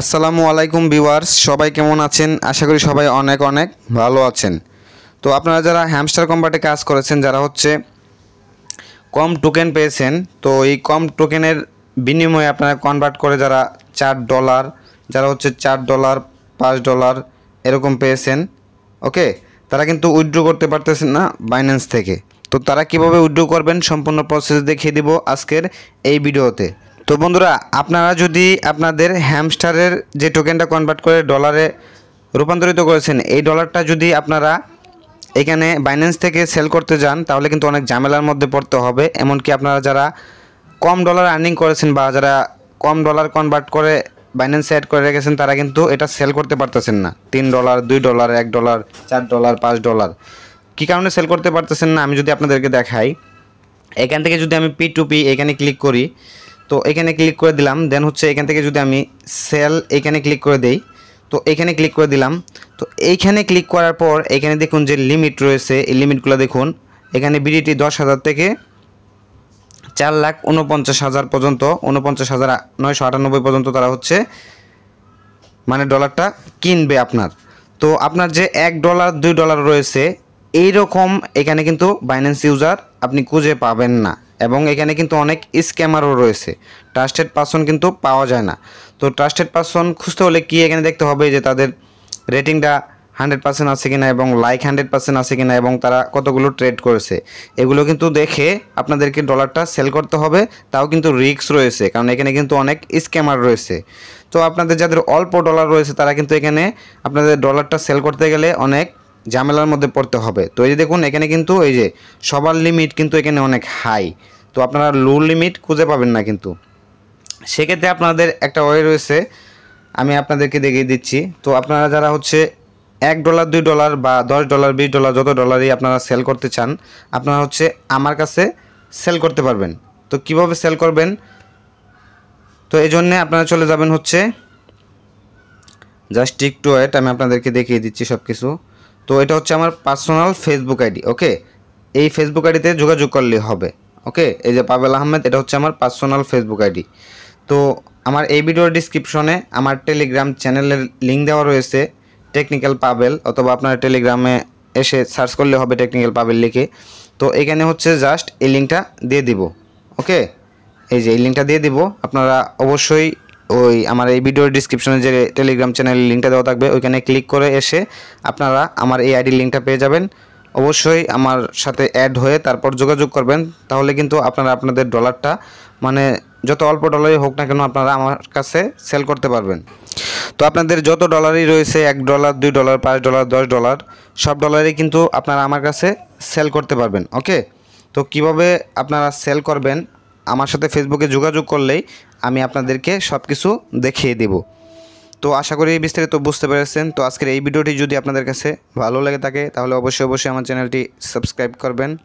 আসসালামু আলাইকুম ভিউয়ার্স সবাই কেমন আছেন আশা করি সবাই অনেক অনেক ভালো আছেন তো আপনারা যারা হ্যামস্টার কম্পার্টে কাজ করেছেন যারা হচ্ছে কম টোকেন পেয়েছেন তো এই কম টোকেনের বিনিময়ে আপনারা কনভার্ট করে যারা চার ডলার যারা হচ্ছে চার ডলার পাঁচ ডলার এরকম পেয়েছেন ওকে তারা কিন্তু উইড্রো করতে পারতেছেন না বাইন্যান্স থেকে তো তারা কিভাবে উইড্রো করবেন সম্পূর্ণ প্রসেস দেখিয়ে দিব আজকের এই ভিডিওতে তো বন্ধুরা আপনারা যদি আপনাদের হ্যামস্টারের যে টোকেনটা কনভার্ট করে ডলারে রূপান্তরিত করেছেন এই ডলারটা যদি আপনারা এখানে বাইন্যান্স থেকে সেল করতে যান তাহলে কিন্তু অনেক ঝামেলার মধ্যে পড়তে হবে এমনকি আপনারা যারা কম ডলার আর্নিং করেছেন বা যারা কম ডলার কনভার্ট করে বাইন্যান্সে অ্যাড করে রেখেছেন তারা কিন্তু এটা সেল করতে পারতেছেন না তিন ডলার দুই ডলার এক ডলার চার ডলার পাঁচ ডলার কী কারণে সেল করতে পারতেছেন না আমি যদি আপনাদেরকে দেখাই এখান থেকে যদি আমি পি টু পি এখানে ক্লিক করি তো এখানে ক্লিক করে দিলাম দেন হচ্ছে এখান থেকে যদি আমি সেল এখানে ক্লিক করে দেই তো এখানে ক্লিক করে দিলাম তো এইখানে ক্লিক করার পর এখানে দেখুন যে লিমিট রয়েছে এই লিমিটগুলো দেখুন এখানে বিডিটি দশ হাজার থেকে চার লাখ উনপঞ্চাশ হাজার পর্যন্ত উনপঞ্চাশ হাজার নয়শো আটানব্বই পর্যন্ত তারা হচ্ছে মানে ডলারটা কিনবে আপনার তো আপনার যে এক ডলার দুই ডলার রয়েছে এই রকম এখানে কিন্তু বাইন্যান্স ইউজার আপনি খুঁজে পাবেন না এবং এখানে কিন্তু অনেক স্ক্যামারও রয়েছে ট্রাস্টেড পার্সন কিন্তু পাওয়া যায় না তো ট্রাস্টেড পার্সন খুঁজতে হলে কি এখানে দেখতে হবে যে তাদের রেটিংটা হান্ড্রেড পার্সেন্ট আছে কিনা এবং লাইক হান্ড্রেড পার্সেন্ট আছে কিনা এবং তারা কতগুলো ট্রেড করেছে এগুলো কিন্তু দেখে আপনাদেরকে ডলারটা সেল করতে হবে তাও কিন্তু রিক্স রয়েছে কারণ এখানে কিন্তু অনেক স্ক্যামার রয়েছে তো আপনাদের যাদের অল্প ডলার রয়েছে তারা কিন্তু এখানে আপনাদের ডলারটা সেল করতে গেলে অনেক ঝামেলার মধ্যে পড়তে হবে তো এই যে দেখুন এখানে কিন্তু এই যে সবার লিমিট কিন্তু এখানে অনেক হাই তো আপনারা লো লিমিট খুঁজে পাবেন না কিন্তু সেক্ষেত্রে আপনাদের একটা ওয়ে রয়েছে আমি আপনাদেরকে দেখিয়ে দিচ্ছি তো আপনারা যারা হচ্ছে এক ডলার দুই ডলার বা দশ ডলার বিশ ডলার যত ডলারই আপনারা সেল করতে চান আপনারা হচ্ছে আমার কাছে সেল করতে পারবেন তো কিভাবে সেল করবেন তো এই জন্যে আপনারা চলে যাবেন হচ্ছে জাস্ট টিক টু এট আমি আপনাদেরকে দেখিয়ে দিচ্ছি সব কিছু তো এটা হচ্ছে আমার পার্সোনাল ফেসবুক আইডি ওকে এই ফেসবুক আইডিতে যোগাযোগ করলে হবে ওকে এই যে পাবেল আহমেদ এটা হচ্ছে আমার পার্সোনাল ফেসবুক আইডি তো আমার এই ভিডিওর ডিসক্রিপশনে আমার টেলিগ্রাম চ্যানেলের লিঙ্ক দেওয়া রয়েছে টেকনিক্যাল পাবেল অথবা আপনার টেলিগ্রামে এসে সার্চ করলে হবে টেকনিক্যাল পাবেল লিখে তো এখানে হচ্ছে জাস্ট এই লিঙ্কটা দিয়ে দিব ওকে এই যে এই লিঙ্কটা দিয়ে দিব আপনারা অবশ্যই ওই আমার এই ভিডিওর ডিসক্রিপশনে যে টেলিগ্রাম চ্যানেলের লিঙ্কটা দেওয়া থাকবে ওইখানে ক্লিক করে এসে আপনারা আমার এই আইডির লিঙ্কটা পেয়ে যাবেন অবশ্যই আমার সাথে অ্যাড হয়ে তারপর যোগাযোগ করবেন তাহলে কিন্তু আপনারা আপনাদের ডলারটা মানে যত অল্প ডলারই হোক না কেন আপনারা আমার কাছে সেল করতে পারবেন তো আপনাদের যত ডলারই রয়েছে এক ডলার দুই ডলার পাঁচ ডলার দশ ডলার সব ডলারই কিন্তু আপনারা আমার কাছে সেল করতে পারবেন ওকে তো কিভাবে আপনারা সেল করবেন আমার সাথে ফেসবুকে যোগাযোগ করলেই আমি আপনাদেরকে সব কিছু দেখিয়ে দেব তো আশা করি বিস্তারিত বুঝতে পেরেছেন তো আজকের এই ভিডিওটি যদি আপনাদের কাছে ভালো লাগে থাকে তাহলে অবশ্যই অবশ্যই আমার চ্যানেলটি সাবস্ক্রাইব করবেন